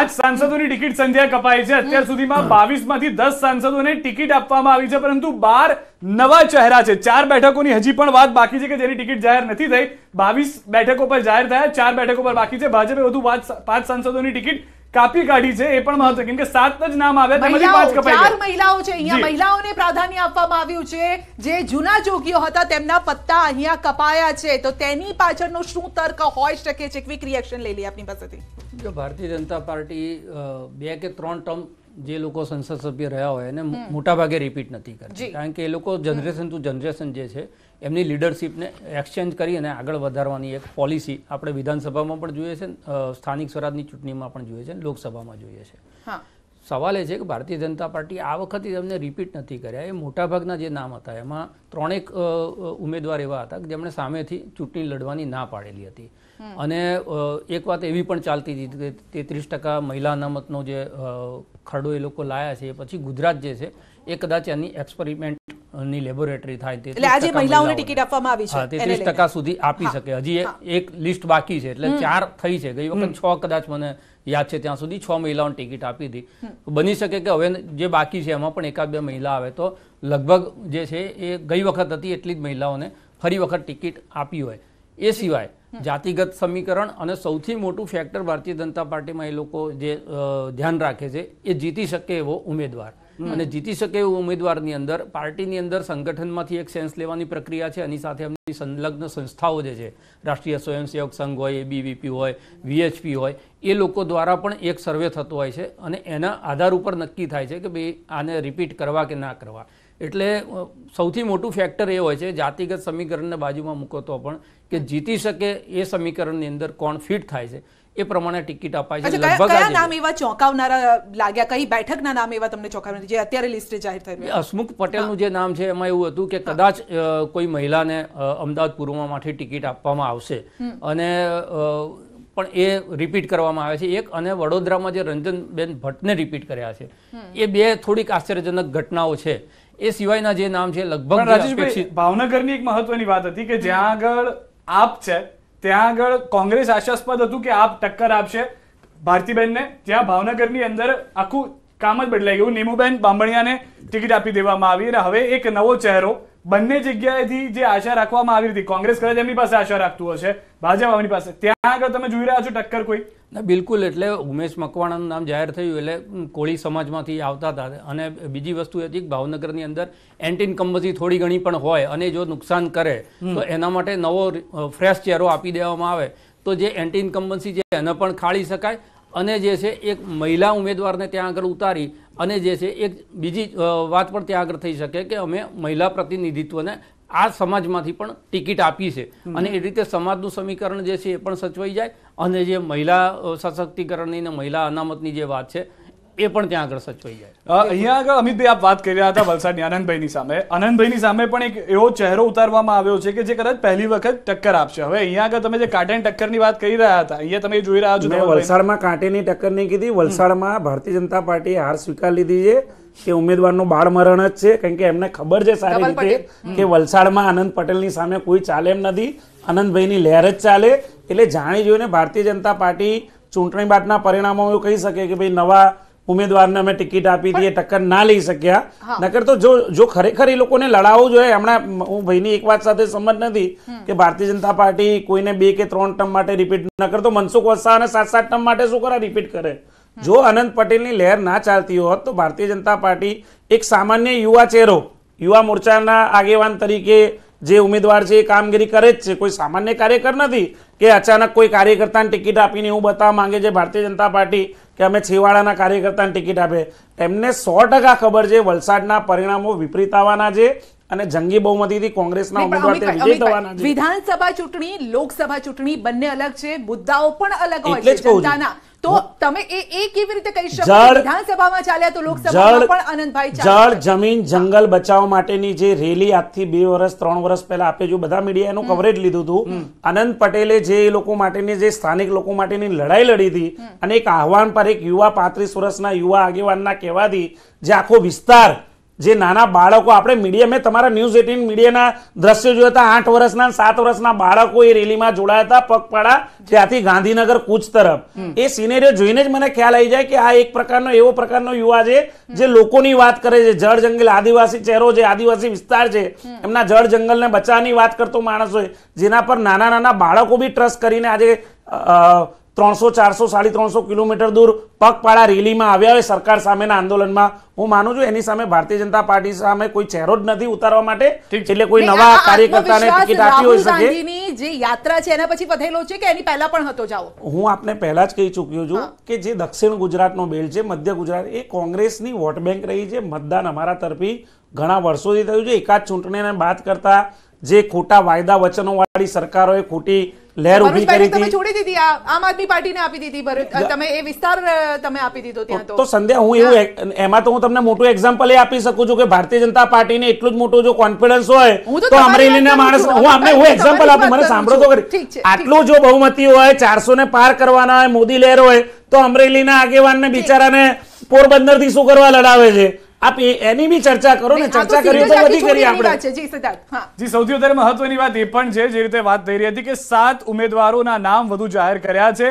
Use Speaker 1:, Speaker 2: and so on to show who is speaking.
Speaker 1: આજ સાંસદોની ટિકિટ સંધ્યા કપાઈ છે અત્યાર સુધીમાં બાવીસ માંથી દસ સાંસદોને ટિકિટ આપવામાં આવી છે પરંતુ બાર નવા ચહેરા છે ચાર બેઠકોની હજી પણ વાત બાકી છે કે જેની ટિકિટ જાહેર નથી થઈ બાવીસ બેઠકો પર જાહેર થયા ચાર બેઠકો પર બાકી છે ભાજપે વધુ પાંચ સાંસદોની ટિકિટ કાપી કાઢી છે એ પણ મહત્વ કેમ કે સાત જ નામ આવે ચાર મહિલાઓ છે અહીંયા મહિલાઓને પ્રાધાન્ય આપવામાં આવ્યું છે જે જૂના જોગીઓ હતા તેમના પત્તા અહીંયા કપાયા છે તો તેની પાછળનો શું તર્ક હોઈ શકે છે ક્વિક રિએક્શન લઈ લઈએ આપની પાસેથી
Speaker 2: જો ભારતીય જનતા પાર્ટી બે કે ત્રણ ટર્મ જે લોકો સંસદ સભ્ય રહ્યા હોય એને મોટા ભાગે રિપીટ નથી કરતા કારણ કે એ લોકો જનરેશન ટુ જનરેશન જે છે એમની લીડરશીપને એક્સચેન્જ કરી અને આગળ વધારવાની એક પોલિસી આપણે વિધાનસભામાં પણ જોઈએ છે સ્થાનિક સ્વરાજની ચૂંટણીમાં પણ જોઈએ છે લોકસભામાં જોઈએ છે સવાલ એ છે કે ભારતીય જનતા પાર્ટી આ વખતે એમને રિપીટ નથી કર્યા એ મોટાભાગના જે નામ હતા એમાં ત્રણેક ઉમેદવાર એવા હતા કે જેમણે સામેથી ચૂંટણી લડવાની ના પાડેલી હતી અને એક વાત એવી પણ ચાલતી હતી કે તેત્રીસ ટકા મહિલા અનામતનો જે ખરડો એ લોકો લાયા છે એ પછી ગુજરાત જે છે એ કદાચ એની એક્સપેરિમેન્ટ ની લેબોરેટરી થાય તે એટલે આજે મહિલાઓને ટિકિટ
Speaker 1: આપવામાં આવી છે તે ત્રીસ ટકા
Speaker 2: સુધી આપી શકે હજી એક લિસ્ટ બાકી છે એટલે ચાર થઈ છે ગઈ વખત છ કદાચ મને યાદ છે ત્યાં સુધી છ મહિલાઓને ટિકિટ આપી હતી બની શકે કે હવે જે બાકી છે એમાં પણ એકાદ બે મહિલા આવે તો લગભગ જે છે એ ગઈ વખત હતી એટલી જ મહિલાઓને ફરી વખત ટિકિટ આપી હોય એ સિવાય જાતિગત સમીકરણ અને સૌથી મોટું ફેક્ટર ભારતીય જનતા પાર્ટીમાં એ લોકો જે ધ્યાન રાખે છે એ જીતી શકે એવો ઉમેદવાર અને જીતી શકે એવું ઉમેદવારની અંદર પાર્ટીની અંદર સંગઠનમાંથી એક સેન્સ લેવાની પ્રક્રિયા છે એની સાથે એમની સંલગ્ન સંસ્થાઓ જે છે રાષ્ટ્રીય સ્વયંસેવક સંઘ હોય એબીવીપી હોય વીએચપી હોય એ લોકો દ્વારા પણ એક સર્વે થતો હોય છે અને એના આધાર ઉપર નક્કી થાય છે કે ભાઈ આને રિપીટ કરવા કે ના કરવા એટલે સૌથી મોટું ફેક્ટર એ હોય છે જાતિગત સમીકરણને બાજુમાં મૂકો તો પણ કે જીતી શકે એ સમીકરણની અંદર કોણ ફિટ થાય છે એ પ્રમાણે ટિકિટ અપાય છે કયા નામ
Speaker 1: એવા ચોંકાવનારા લાગ્યા કઈ બેઠકના નામ એવા તમને ચોંકાવનારા જે અત્યારે લિસ્ટે જાહેર થયું
Speaker 2: હસમુખ પટેલનું જે નામ છે એમાં એવું હતું કે કદાચ કોઈ મહિલાને અમદાવાદ પૂર્વમાંથી ટિકિટ આપવામાં આવશે અને પણ એ રિપીટ કરવામાં આવે છે એક અને વડોદરામાં જે રંજનબેન ભટ્ટને રિપીટ કર્યા છે એ બે થોડીક આશ્ચર્યજનક ઘટનાઓ છે એ સિવાયના જે નામ છે
Speaker 1: લગભગ ભાવનગરની એક મહત્વની વાત હતી કે જ્યાં આગળ આપ છે ત્યાં આગળ કોંગ્રેસ આશાસ્પદ હતું કે આપ ટક્કર આપશે ભારતીબેનને ત્યાં ભાવનગરની અંદર આખું કામ જ બદલાઈ ગયું નીમુબેન બામણિયાને ટિકિટ આપી દેવામાં આવી અને હવે એક નવો ચહેરો બંને જગ્યાએથી જે આશા રાખવામાં આવી હતી કોંગ્રેસ કદાચ એમની પાસે આશા રાખતું હશે ભાજપ એમની પાસે ત્યાં આગળ તમે જોઈ રહ્યા છો ટક્કર કોઈ ના બિલકુલ એટલે ઉમેશ મકવાણાનું
Speaker 2: નામ જાહેર થયું એટલે કોળી સમાજમાંથી આવતા હતા અને બીજી વસ્તુ હતી ભાવનગરની અંદર એન્ટી ઇન્કમ્બસી થોડી ઘણી પણ હોય અને જો નુકસાન કરે તો એના માટે નવો ફ્રેશ ચહેરો આપી દેવામાં આવે તો જે એન્ટી ઇન્કમ્બન્સી છે એને પણ ખાળી શકાય અને જે છે એક મહિલા ઉમેદવારને ત્યાં આગળ ઉતારી અને જે છે એક બીજી વાત પણ ત્યાં આગળ થઈ શકે કે અમે મહિલા પ્રતિનિધિત્વને આ સમાજમાંથી પણ ટિકિટ આપી છે અને એ રીતે સમાજનું સમીકરણ જે છે એ પણ સચવાઈ જાય અને જે મહિલા સશક્તિકરણની ને મહિલા અનામતની
Speaker 1: જે વાત છે એ પણ ત્યાં આગળ સચવાઈ જાય અહીંયા આગળ અમિતભાઈ આપ વાત કરી રહ્યા હતા વલસાડની આનંદભાઈની સામે આનંદભાઈની સામે પણ એક એવો ચહેરો ઉતારવામાં આવ્યો છે કે જે કદાચ પહેલી વખત ટક્કર આપશે હવે અહીંયા આગળ તમે જે કાંટેની ટક્કરની વાત કરી રહ્યા હતા અહીંયા તમે જોઈ રહ્યા છો
Speaker 3: વલસાડમાં કાંટેની ટક્કર નહીં કીધી વલસાડમાં ભારતીય જનતા પાર્ટીએ હાર સ્વીકાર લીધી છે કે ઉમેદવારનું બાળ મરણ જ છે કારણ કે એમને ખબર છે સારી રીતે કે વલસાડમાં આનંદ પટેલની સામે કોઈ ચાલે એમ નથી આનંદભાઈની લહેર જ ચાલે એટલે જાણી જોઈને ભારતીય જનતા પાર્ટી ચૂંટણી બાદના પરિણામો એવું કહી શકે કે ભાઈ નવા ઉમેદવારને અમે ટિકિટ આપી હતી એ ટક્કર ના લઈ શક્યા નકર તો જો જો ખરેખર એ લોકોને લડાવવું જોઈએ હમણાં હું ભાઈની એક વાત સાથે સંમત નથી કે ભારતીય જનતા પાર્ટી કોઈને બે કે ત્રણ ટર્મ માટે રિપીટ નકર તો મનસુખ વસાવાને સાત સાત ટર્મ માટે શું કરે રિપીટ કરે જો અનંત પટેલની લહેર ના ચાલતી હોત તો ભારતીય જનતા પાર્ટી એક સામાન્ય યુવા ચહેરો યુવા મોરચાના આગેવાન તરીકે જે ઉમેદવાર છે એ કામગીરી કરે જ છે કોઈ સામાન્ય કાર્યકર નથી કે અચાનક કોઈ કાર્યકર્તાને ટિકિટ આપીને એવું બતાવવા માંગે છે ભારતીય જનતા પાર્ટી કે અમે છેવાડાના કાર્યકર્તાને ટિકિટ આપે એમને સો ખબર છે વલસાડના પરિણામો વિપરીત આવવાના છે અને જંગી બહુમતીથી કોંગ્રેસના ઉમેદવાર
Speaker 1: વિધાનસભા ચૂંટણી લોકસભા ચૂંટણી બંને અલગ છે મુદ્દાઓ પણ અલગ હોય છે જનતાના તો તમે એ એ કેવી રીતે કહી શકો વિધાનસભામાં ચાલ્યા તો લોકસભામાં પણ અનંતભાઈ જળ
Speaker 3: જમીન જંગલ બચાવ માટેની જે રેલી આજથી બે વર્ષ ત્રણ વર્ષ પહેલા આપે જો બધા મીડિયા એનું કવરેજ લીધું હતું અનંત પટેલે જે લોકો માટેની જે સ્થાનિક લોકો માટેની લડાઈ લડી હતી અને એક આહવાન પર એક યુવા પાંત્રીસ વર્ષના યુવા આગેવાનના કહેવાથી જે આખો વિસ્તાર જે નાના બાળકો આપણે મીડિયા મેં તમારા ન્યૂઝ એટીન મીડિયાના દ્રશ્યો જોયા હતા આઠ વર્ષના સાત વર્ષના બાળકો એ રેલીમાં જોડાયા હતા પગપાળા ત્યાંથી ગાંધીનગર કૂચ તરફ એ સિનેરિયો જોઈને જ મને ખ્યાલ આવી જાય કે આ એક પ્રકારનો એવો પ્રકારનો યુવા છે જે લોકોની વાત કરે છે જળ જંગલ આદિવાસી ચહેરો જે આદિવાસી વિસ્તાર છે એમના જળ જંગલને બચાવવાની વાત કરતો માણસ હોય જેના પર નાના નાના બાળકો બી ટ્રસ્ટ કરીને આજે ત્રણસો ચારસો સાડી ત્રણસો કિલોમીટર દૂર પગપાળા રેલીમાં આવ્યા હોય સરકાર સામેના આંદોલનમાં હું માનું છું એની સામે ભારતીય જનતા પાર્ટી સામે કોઈ ચહેરો જ નથી ઉતારવા માટે એટલે કોઈ નવા કાર્યકર્તાને ટિકિટ આપી હોય શકે
Speaker 1: જે યાત્રા છે એના પછી વધેલો છે કે એની પહેલા પણ હતો જાઓ
Speaker 3: હું આપને પહેલા જ કહી ચૂક્યો છું કે જે દક્ષિણ ગુજરાતનો બેલ છે મધ્ય ગુજરાત એ કોંગ્રેસની વોટ બેંક રહી છે મતદાન અમારા તરફી ઘણા વર્ષોથી થયું છે એકાદ ચૂંટણીને બાદ કરતા જે ખોટા વાયદા વચનોવાળી સરકારોએ ખોટી લહેર ઉભી કરી હતી
Speaker 1: છોડી દીધી આમ આદમી પાર્ટીને આપી દીધી તમે એ વિસ્તાર તમે આપી દીધો ત્યાં
Speaker 3: તો સંધ્યા હું એવું એમાં તો હું તમને મોટું એક્ઝામ્પલ એ આપી શકું છું કે ભારતીય જનતા પાર્ટીને એટલું જ મોટું જો કોન્ફિડન્સ હોય તો અમરેલીના માણસ હું આપને હું એક્ઝામ્પલ આપું મને સાંભળો તો કરી આટલું જો બહુમતી હોય ચારસો ને પાર કરવાના હોય મોદી લહેર હોય તો અમરેલીના આગેવાનને બિચારાને પોરબંદરથી શું કરવા લડાવે છે આપ એની બી ચર્ચા કરો ને ચર્ચા કરી તો બધી કરી આપણે
Speaker 1: જી સૌથી વધારે મહત્વની વાત એ પણ છે જે રીતે વાત થઈ રહી હતી કે સાત ઉમેદવારોના નામ વધુ જાહેર કર્યા છે